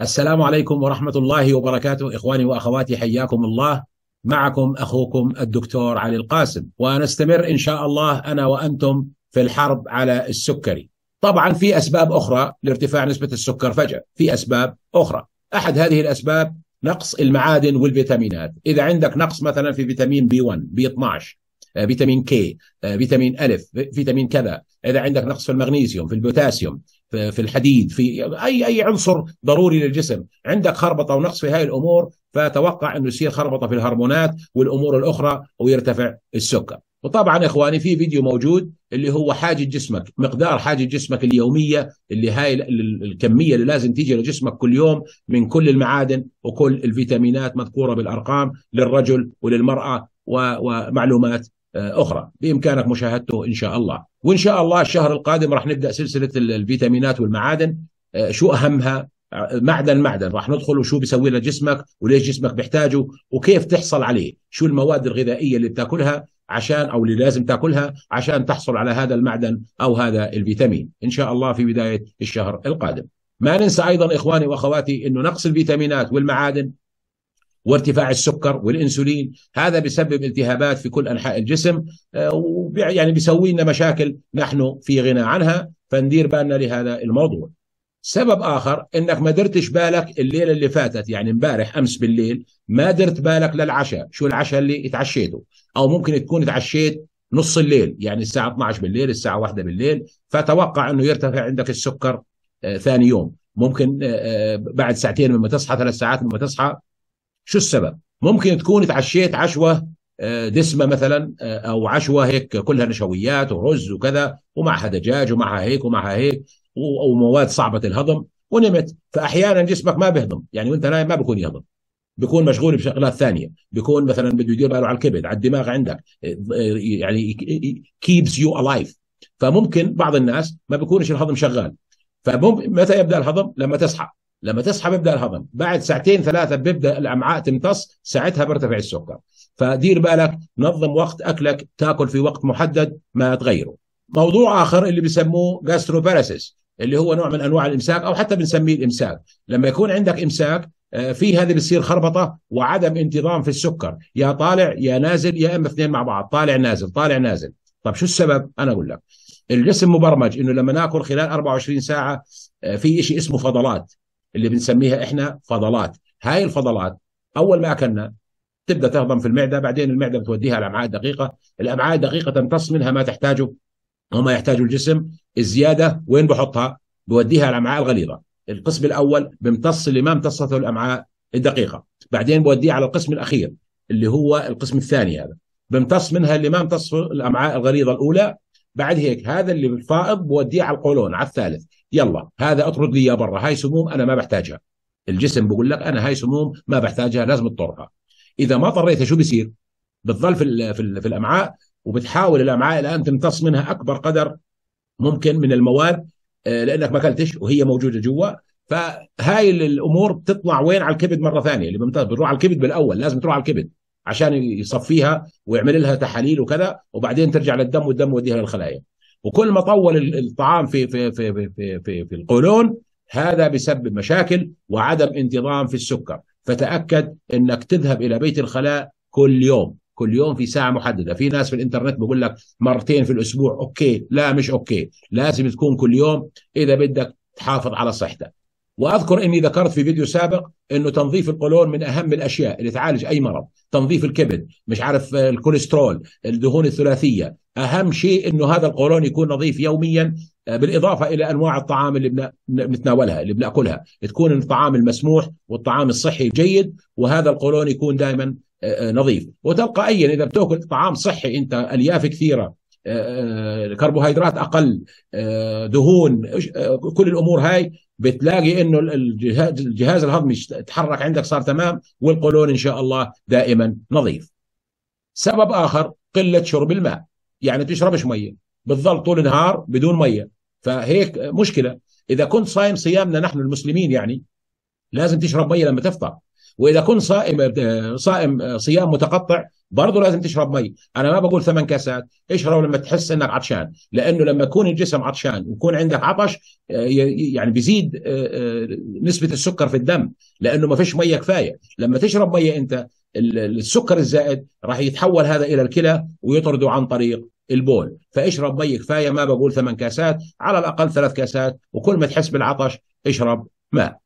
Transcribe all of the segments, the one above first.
السلام عليكم ورحمة الله وبركاته إخواني وأخواتي حياكم الله معكم أخوكم الدكتور علي القاسم ونستمر إن شاء الله أنا وأنتم في الحرب على السكري طبعا في أسباب أخرى لارتفاع نسبة السكر فجأة في أسباب أخرى أحد هذه الأسباب نقص المعادن والفيتامينات إذا عندك نقص مثلا في فيتامين بي 1 بي 12 آه، فيتامين كي آه، فيتامين الف فيتامين كذا اذا عندك نقص في المغنيسيوم في البوتاسيوم في الحديد في اي اي عنصر ضروري للجسم عندك خربطه ونقص في هاي الامور فتوقع انه يصير خربطه في الهرمونات والامور الاخرى ويرتفع السكر وطبعا اخواني في فيديو موجود اللي هو حاجه جسمك مقدار حاجه جسمك اليوميه اللي هاي الكميه اللي لازم تيجي لجسمك كل يوم من كل المعادن وكل الفيتامينات مذكوره بالارقام للرجل وللمراه ومعلومات آه، اخرى بامكانك مشاهدته ان شاء الله وان شاء الله الشهر القادم راح نبدا سلسله الفيتامينات والمعادن آه، شو اهمها آه، معدن معدن راح ندخل وشو بيسوي لجسمك وليش جسمك بيحتاجه وكيف تحصل عليه شو المواد الغذائيه اللي بتاكلها عشان او اللي لازم تاكلها عشان تحصل على هذا المعدن او هذا الفيتامين ان شاء الله في بدايه الشهر القادم ما ننسى ايضا اخواني واخواتي انه نقص الفيتامينات والمعادن وارتفاع السكر والانسولين هذا بسبب التهابات في كل انحاء الجسم آه، يعني بيسوي لنا مشاكل نحن في غنى عنها فندير بالنا لهذا الموضوع سبب اخر انك ما درتش بالك الليله اللي فاتت يعني امبارح امس بالليل ما درت بالك للعشاء شو العشاء اللي اتعشيته او ممكن تكون اتعشيت نص الليل يعني الساعه 12 بالليل الساعه 1 بالليل فتوقع انه يرتفع عندك السكر آه، ثاني يوم ممكن آه، بعد ساعتين مما تصحى ثلاث ساعات مما تصحى شو السبب ممكن تكون تعشيت عشوه آه، دسمه مثلا آه، او عشوه هيك كلها نشويات ورز وكذا ومعها دجاج ومعها هيك ومعها هيك ومواد صعبه الهضم ونمت فاحيانا جسمك ما بيهضم يعني وانت نايم ما بيكون يهضم بيكون مشغول بشغلات ثانيه بيكون مثلا بده يدير باله على الكبد على الدماغ عندك آه، يعني كيبس يو الايف فممكن بعض الناس ما بيكونش الهضم شغال فمتى يبدا الهضم لما تصحى لما تصحى بيبدا الهضم بعد ساعتين ثلاثه بيبدا الامعاء تمتص ساعتها بيرتفع السكر فدير بالك نظم وقت اكلك تاكل في وقت محدد ما تغيره موضوع اخر اللي بيسموه جاستروباراسيس اللي هو نوع من انواع الامساك او حتى بنسميه الامساك لما يكون عندك امساك آه، في هذه بتصير خربطه وعدم انتظام في السكر يا طالع يا نازل يا اما اثنين مع بعض طالع نازل طالع نازل طب شو السبب انا اقول لك الجسم مبرمج انه لما ناكل خلال 24 ساعه آه، في شيء اسمه فضلات اللي بنسميها احنا فضلات هاي الفضلات اول ما اكلنا تبدا تهضم في المعده بعدين المعده بتوديها الامعاء الدقيقه الامعاء الدقيقه تمتص منها ما تحتاجه وما يحتاجه الجسم الزياده وين بحطها بوديها الامعاء الغليظه القسم الاول بيمتص اللي ما امتصته الامعاء الدقيقه بعدين بوديه على القسم الاخير اللي هو القسم الثاني هذا بيمتص منها اللي ما امتصه الامعاء الغليظه الاولى بعد هيك هذا اللي بالفائض بوديه على القولون على الثالث يلا هذا اطرد لي يا برا هاي سموم انا ما بحتاجها الجسم بقول لك انا هاي سموم ما بحتاجها لازم اضطرها اذا ما طريتها شو بيصير بتظل في, في, في الامعاء وبتحاول الامعاء الان تمتص منها اكبر قدر ممكن من المواد آه، لانك ما اكلتش وهي موجوده جوا فهاي الامور بتطلع وين على الكبد مره ثانيه اللي ممتاز بتروح على الكبد بالاول لازم تروح على الكبد عشان يصفيها ويعمل لها تحاليل وكذا وبعدين ترجع للدم والدم يوديها للخلايا وكل ما طول الطعام في في في في في, في, في القولون هذا بسبب مشاكل وعدم انتظام في السكر فتاكد انك تذهب الى بيت الخلاء كل يوم كل يوم في ساعه محدده في ناس في الانترنت بقول لك مرتين في الاسبوع اوكي لا مش اوكي لازم تكون كل يوم اذا بدك تحافظ على صحتك واذكر اني ذكرت في فيديو سابق انه تنظيف القولون من اهم الاشياء اللي تعالج اي مرض، تنظيف الكبد، مش عارف آه، الكوليسترول، الدهون الثلاثيه، اهم شيء انه هذا القولون يكون نظيف يوميا آه، بالاضافه الى انواع الطعام اللي بنتناولها اللي بناكلها، تكون الطعام المسموح والطعام الصحي جيد وهذا القولون يكون دائما آه، نظيف، وتلقائيا اذا بتاكل طعام صحي انت الياف كثيره كربوهيدرات اقل دهون كل الامور هاي بتلاقي انه الجهاز الجهاز الهضمي تحرك عندك صار تمام والقولون ان شاء الله دائما نظيف. سبب اخر قله شرب الماء، يعني تشربش ميه، بتظل طول النهار بدون ميه، فهيك مشكله، اذا كنت صايم صيامنا نحن المسلمين يعني لازم تشرب ميه لما تفطر، واذا كنت صائم صائم صيام متقطع برضه لازم تشرب مي انا ما بقول ثمان كاسات اشرب لما تحس انك عطشان لانه لما يكون الجسم عطشان ويكون عندك عطش يعني بيزيد آه، آه، نسبه السكر في الدم لانه ما فيش ميه كفايه لما تشرب ميه انت السكر الزائد راح يتحول هذا الى الكلى ويطرده عن طريق البول فاشرب مي كفايه ما بقول ثمان كاسات على الاقل ثلاث كاسات وكل ما تحس بالعطش اشرب ماء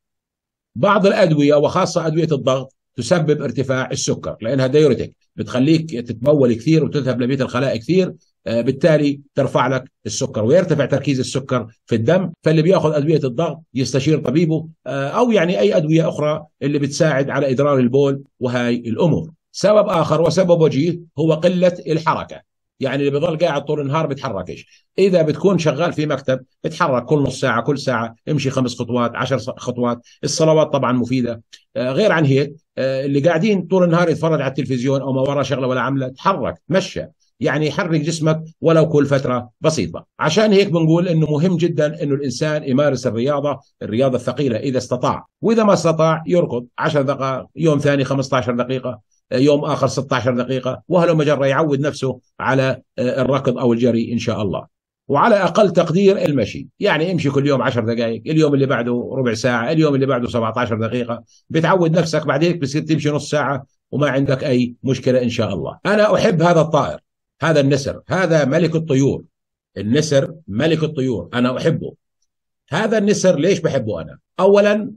بعض الادويه وخاصه ادويه الضغط تسبب ارتفاع السكر لانها دايوريتك بتخليك تتبول كثير وتذهب لبيت الخلاء كثير آه، بالتالي ترفع لك السكر ويرتفع تركيز السكر في الدم فاللي بياخذ ادويه الضغط يستشير طبيبه آه، او يعني اي ادويه اخرى اللي بتساعد على ادرار البول وهي الامور سبب اخر وسبب وجيه هو قله الحركه يعني اللي بيظل قاعد طول النهار بيتحركش اذا بتكون شغال في مكتب بتحرك كل نص ساعه كل ساعه امشي خمس خطوات عشر خطوات الصلوات طبعا مفيده آه غير عن هيك آه اللي قاعدين طول النهار يتفرج على التلفزيون او ما وراه شغله ولا عمله تحرك تمشى يعني حرك جسمك ولو كل فتره بسيطه عشان هيك بنقول انه مهم جدا انه الانسان يمارس الرياضه الرياضه الثقيله اذا استطاع واذا ما استطاع يركض 10 دقائق يوم ثاني 15 دقيقه يوم اخر 16 دقيقه وهلو مجره يعود نفسه على آه، الركض او الجري ان شاء الله وعلى اقل تقدير المشي يعني امشي كل يوم 10 دقائق اليوم اللي بعده ربع ساعه اليوم اللي بعده 17 دقيقه بتعود نفسك بعد هيك بتصير تمشي نص ساعه وما عندك اي مشكله ان شاء الله انا احب هذا الطائر هذا النسر هذا ملك الطيور النسر ملك الطيور انا احبه هذا النسر ليش بحبه انا اولا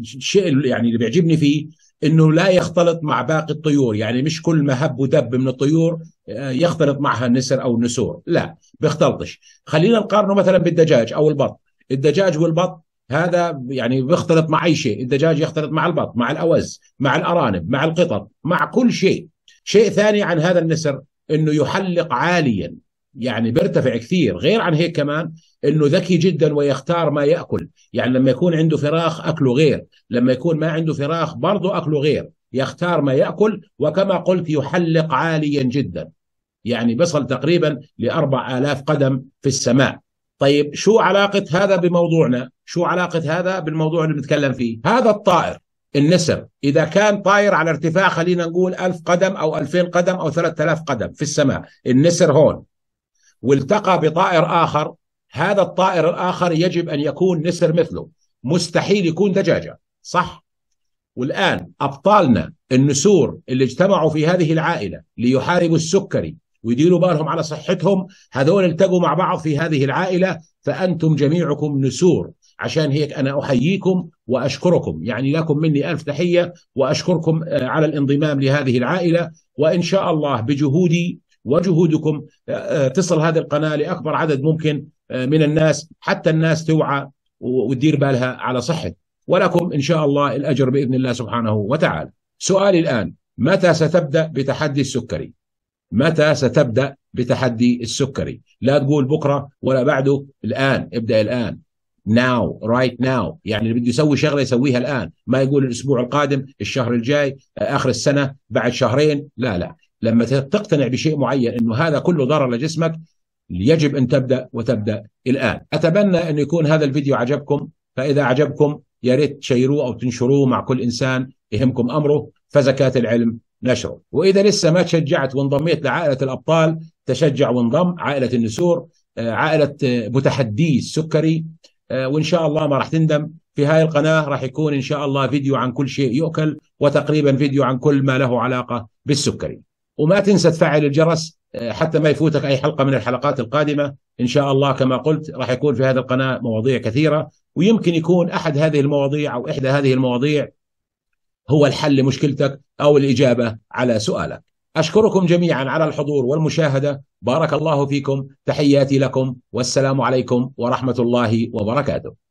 الشيء آه، يعني اللي بيعجبني فيه انه لا يختلط مع باقي الطيور يعني مش كل ما هب ودب من الطيور آه، يختلط معها النسر او النسور لا بيختلطش خلينا نقارنه مثلا بالدجاج او البط الدجاج والبط هذا يعني بيختلط مع اي شيء الدجاج يختلط مع البط مع الاوز مع الارانب مع القطط مع كل شيء شيء ثاني عن هذا النسر انه يحلق عاليا يعني بيرتفع كثير غير عن هيك كمان انه ذكي جدا ويختار ما ياكل يعني لما يكون عنده فراخ اكله غير لما يكون ما عنده فراخ برضه اكله غير يختار ما ياكل وكما قلت يحلق عاليا جدا يعني بصل تقريبا لأربع آلاف قدم في السماء طيب شو علاقة هذا بموضوعنا شو علاقة هذا بالموضوع اللي بنتكلم فيه هذا الطائر النسر إذا كان طاير على ارتفاع خلينا نقول ألف قدم أو ألفين قدم أو ثلاثة آلاف قدم في السماء النسر هون والتقى بطائر آخر هذا الطائر الآخر يجب أن يكون نسر مثله مستحيل يكون دجاجة صح؟ والآن أبطالنا النسور اللي اجتمعوا في هذه العائلة ليحاربوا السكري ويديروا بالهم على صحتهم هذول التقوا مع بعض في هذه العائلة فأنتم جميعكم نسور عشان هيك أنا أحييكم وأشكركم يعني لكم مني ألف تحية وأشكركم آه، على الانضمام لهذه العائلة وإن شاء الله بجهودي وجهودكم آه، آه، تصل هذه القناه لاكبر عدد ممكن آه، من الناس حتى الناس توعى وتدير بالها على صحه ولكم ان شاء الله الاجر باذن الله سبحانه وتعالى. سؤالي الان متى ستبدا بتحدي السكري؟ متى ستبدا بتحدي السكري؟ لا تقول بكره ولا بعده الان ابدا الان ناو رايت ناو يعني اللي بده يسوي شغله يسويها الان ما يقول الاسبوع القادم الشهر الجاي اخر السنه بعد شهرين لا لا لما تقتنع بشيء معين انه هذا كله ضرر لجسمك يجب ان تبدا وتبدا الان اتمنى ان يكون هذا الفيديو عجبكم فاذا عجبكم يا ريت تشيروه او تنشروه مع كل انسان يهمكم امره فزكاه العلم نشره واذا لسه ما تشجعت وانضميت لعائله الابطال تشجع وانضم عائله النسور آه، عائله آه، متحدي السكري آه، وان شاء الله ما راح تندم في هاي القناه راح يكون ان شاء الله فيديو عن كل شيء يؤكل وتقريبا فيديو عن كل ما له علاقه بالسكري وما تنسى تفعل الجرس آه، حتى ما يفوتك اي حلقه من الحلقات القادمه ان شاء الله كما قلت راح يكون في هذه القناه مواضيع كثيره ويمكن يكون احد هذه المواضيع او احدى هذه المواضيع هو الحل لمشكلتك او الاجابه على سؤالك اشكركم جميعا على الحضور والمشاهده بارك الله فيكم تحياتي لكم والسلام عليكم ورحمه الله وبركاته